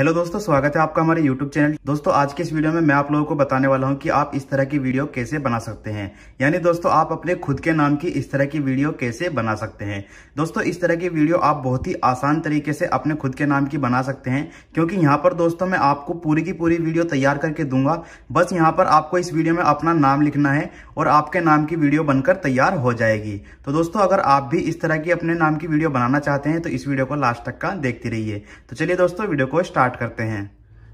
hello दोस्तों स्वागत है आपका हमारे यूट्यूब चैनल दोस्तों आज के इस वीडियो में मैं आप लोगों को बताने वाला हूं कि आप इस तरह की वीडियो कैसे बना सकते हैं यानी दोस्तों आप अपने खुद के नाम की इस तरह की वीडियो कैसे बना सकते हैं दोस्तों इस तरह की वीडियो आप बहुत ही आसान तरीके से अपने खुद के नाम की बना सकते हैं क्योंकि यहाँ पर दोस्तों मैं आपको पूरी की पूरी वीडियो तैयार करके दूंगा बस यहाँ पर आपको इस वीडियो में अपना नाम लिखना है और आपके नाम की वीडियो बनकर तैयार हो जाएगी तो दोस्तों अगर आप भी इस तरह की अपने नाम की वीडियो बनाना चाहते हैं तो इस वीडियो को लास्ट तक का देखते रहिए तो चलिए दोस्तों वीडियो को स्टार्ट स्टार्ट करते हैं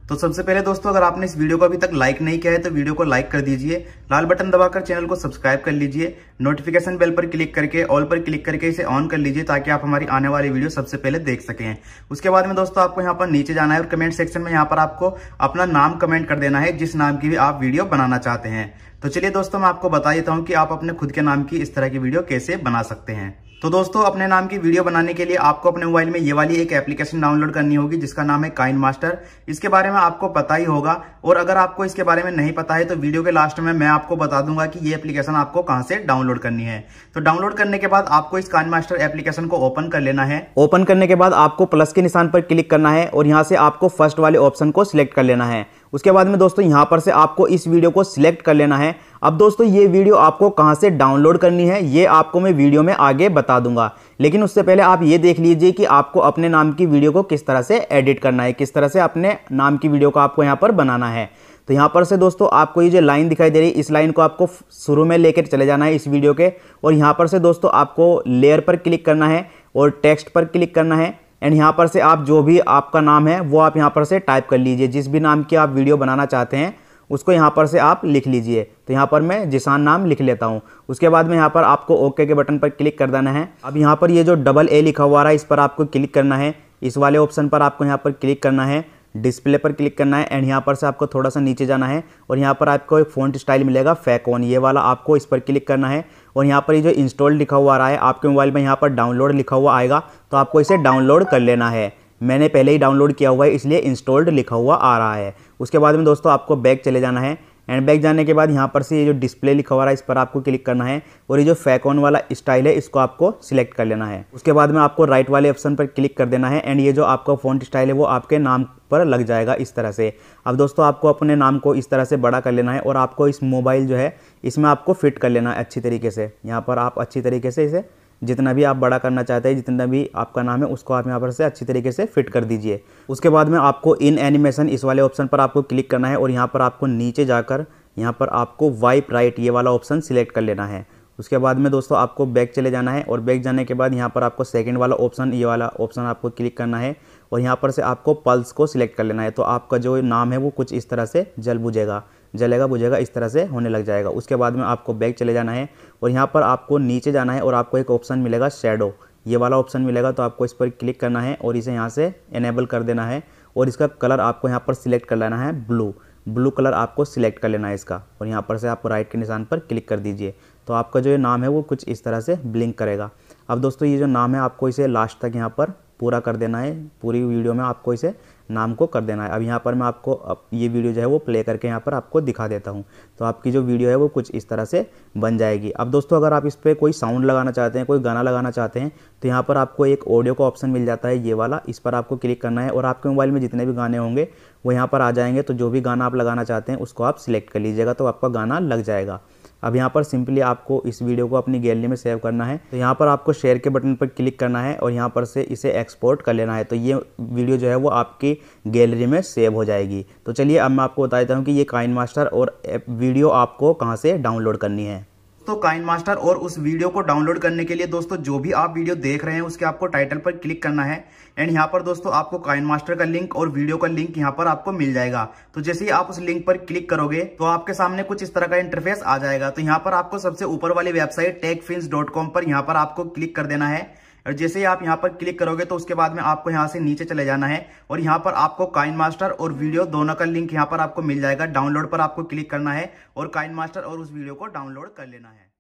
तो सबसे पहले दोस्तों अगर आपने इस वीडियो को अभी तक लाइक नहीं किया है तो वीडियो को लाइक कर दीजिए लाल बटन दबाकर चैनल को सब्सक्राइब कर लीजिए नोटिफिकेशन बेल पर क्लिक करके ऑल पर क्लिक करके इसे ऑन कर लीजिए ताकि आप हमारी आने वाली वीडियो सबसे पहले देख सकें उसके बाद में दोस्तों आपको यहाँ पर नीचे जाना है और कमेंट सेक्शन में यहाँ पर आपको अपना नाम कमेंट कर देना है जिस नाम की भी आप वीडियो बनाना चाहते हैं तो चलिए दोस्तों मैं आपको बता देता हूँ कि आप अपने खुद के नाम की इस तरह की वीडियो कैसे बना सकते हैं तो दोस्तों अपने नाम की वीडियो बनाने के लिए आपको अपने मोबाइल में ये वाली एक एप्लीकेशन डाउनलोड करनी होगी जिसका नाम है काइन मास्टर इसके बारे में आपको पता ही होगा और अगर आपको इसके बारे में नहीं पता है तो वीडियो के लास्ट में मैं आपको बता दूंगा कि ये एप्लीकेशन आपको कहां से डाउनलोड करनी है तो डाउनलोड करने के बाद आपको इस काइन मास्टर एप्लीकेशन को ओपन कर लेना है ओपन करने के बाद आपको प्लस के निशान पर क्लिक करना है और यहाँ से आपको फर्स्ट वाले ऑप्शन को सिलेक्ट कर लेना है उसके बाद में दोस्तों यहाँ पर से आपको इस वीडियो को सिलेक्ट कर लेना है अब दोस्तों ये वीडियो आपको कहाँ से डाउनलोड करनी है ये आपको मैं वीडियो में आगे बता दूंगा लेकिन उससे पहले आप ये देख लीजिए कि आपको अपने नाम की वीडियो को किस तरह से एडिट करना है किस तरह से अपने नाम की वीडियो को आपको यहाँ पर बनाना है तो यहाँ पर से दोस्तों आपको ये जो लाइन दिखाई दे रही है इस लाइन को आपको शुरू में लेकर चले जाना है इस वीडियो के और यहाँ पर से दोस्तों आपको लेयर पर क्लिक करना है और टेक्स्ट पर क्लिक करना है एंड यहाँ पर से आप जो भी आपका नाम है वो आप यहाँ पर से टाइप कर लीजिए जिस भी नाम की आप वीडियो बनाना चाहते हैं उसको यहाँ पर से आप लिख लीजिए तो यहाँ पर मैं जिसान नाम लिख लेता हूँ उसके बाद में यहाँ पर आपको ओके के बटन पर क्लिक कर देना है अब यहाँ पर ये जो डबल ए लिखा हुआ रहा है इस पर आपको क्लिक करना है इस वाले ऑप्शन पर आपको यहाँ पर क्लिक करना है डिस्प्ले पर क्लिक करना है एंड यहाँ पर से आपको थोड़ा सा नीचे जाना है और यहाँ पर आपको एक फ़ॉन्ट स्टाइल मिलेगा फैकॉन ये वाला आपको इस पर क्लिक करना है और यहाँ पर ये जो इंस्टॉल लिखा हुआ आ रहा है आपके मोबाइल में यहाँ पर डाउनलोड लिखा हुआ आएगा तो आपको इसे डाउनलोड कर लेना है मैंने पहले ही डाउनलोड किया हुआ है इसलिए इंस्टॉल्ड लिखा हुआ आ रहा है उसके बाद में दोस्तों आपको बैक चले जाना है एंड बैक जाने के बाद यहाँ पर से ये जो डिस्प्ले लिखा हुआ है इस पर आपको क्लिक करना है और ये जो फैकॉन वाला स्टाइल है इसको आपको सिलेक्ट कर लेना है उसके बाद में आपको राइट वाले ऑप्शन पर क्लिक कर देना है एंड ये जो आपका फ़ॉन्ट स्टाइल है वो आपके नाम पर लग जाएगा इस तरह से अब दोस्तों आपको अपने नाम को इस तरह से बड़ा कर लेना है और आपको इस मोबाइल जो है इसमें आपको फिट कर लेना है अच्छी तरीके से यहाँ पर आप अच्छी तरीके से इसे जितना भी आप बड़ा करना चाहते हैं जितना भी आपका नाम है उसको आप यहाँ पर से अच्छी तरीके से फिट कर दीजिए उसके बाद में आपको इन एनिमेशन इस वाले ऑप्शन पर आपको क्लिक करना है और यहाँ पर आपको नीचे जाकर यहाँ पर आपको वाइप राइट ये वाला ऑप्शन सिलेक्ट कर लेना है उसके बाद में दोस्तों आपको बैक चले जाना है और बैक जाने के बाद यहाँ पर आपको सेकेंड वाला ऑप्शन ये वाला ऑप्शन आपको क्लिक करना है और यहाँ पर से आपको पल्स को सिलेक्ट कर लेना है तो आपका जो नाम है वो कुछ इस तरह से जल बुझेगा जलेगा बुझेगा इस तरह से होने लग जाएगा उसके बाद में आपको बैक चले जाना है और यहाँ पर आपको नीचे जाना है और आपको एक ऑप्शन मिलेगा शेडो ये वाला ऑप्शन मिलेगा तो आपको इस पर क्लिक करना है और इसे यहाँ से इनेबल कर देना है और इसका कलर आपको यहाँ पर सिलेक्ट कर लेना है ब्लू ब्लू कलर आपको सिलेक्ट कर लेना है इसका और यहाँ पर से आप राइट के निशान पर क्लिक कर दीजिए तो आपका जो ये नाम है वो कुछ इस तरह से ब्लिंक करेगा अब दोस्तों ये जो नाम है आपको इसे लास्ट तक यहाँ पर पूरा कर देना है पूरी वीडियो में आपको इसे नाम को कर देना है अब यहाँ पर मैं आपको ये वीडियो जो है वो प्ले करके यहाँ पर आपको दिखा देता हूँ तो आपकी जो वीडियो है वो कुछ इस तरह से बन जाएगी अब दोस्तों अगर आप इस पर कोई साउंड लगाना चाहते हैं कोई गाना लगाना चाहते हैं तो यहाँ पर आपको एक ऑडियो का ऑप्शन मिल जाता है ये वाला इस पर आपको क्लिक करना है और आपके मोबाइल में जितने भी गाने होंगे वो यहाँ पर आ जाएंगे तो जो भी गाना आप लगाना चाहते हैं उसको आप सिलेक्ट कर लीजिएगा तो आपका गाना लग जाएगा अब यहाँ पर सिंपली आपको इस वीडियो को अपनी गैलरी में सेव करना है तो यहाँ पर आपको शेयर के बटन पर क्लिक करना है और यहाँ पर से इसे एक्सपोर्ट कर लेना है तो ये वीडियो जो है वो आपकी गैलरी में सेव हो जाएगी तो चलिए अब मैं आपको बता देता हूँ कि ये काइन मास्टर और वीडियो आपको कहाँ से डाउनलोड करनी है दोस्तों काइन मास्टर और उस वीडियो को डाउनलोड करने के लिए दोस्तों जो भी आप वीडियो देख रहे हैं उसके आपको टाइटल पर क्लिक करना है एंड यहाँ पर दोस्तों आपको काइन मास्टर का लिंक और वीडियो का लिंक यहाँ पर आपको मिल जाएगा तो जैसे ही आप उस लिंक पर क्लिक करोगे तो आपके सामने कुछ इस तरह का इंटरफेस आ जाएगा तो यहाँ पर आपको सबसे ऊपर वाली वेबसाइट टेक पर यहाँ पर आपको क्लिक कर देना है और जैसे ही आप यहाँ पर क्लिक करोगे तो उसके बाद में आपको यहाँ से नीचे चले जाना है और यहाँ पर आपको काइन मास्टर और वीडियो दोनों का लिंक यहाँ पर आपको मिल जाएगा डाउनलोड पर आपको क्लिक करना है और काइन मास्टर और उस वीडियो को डाउनलोड कर लेना है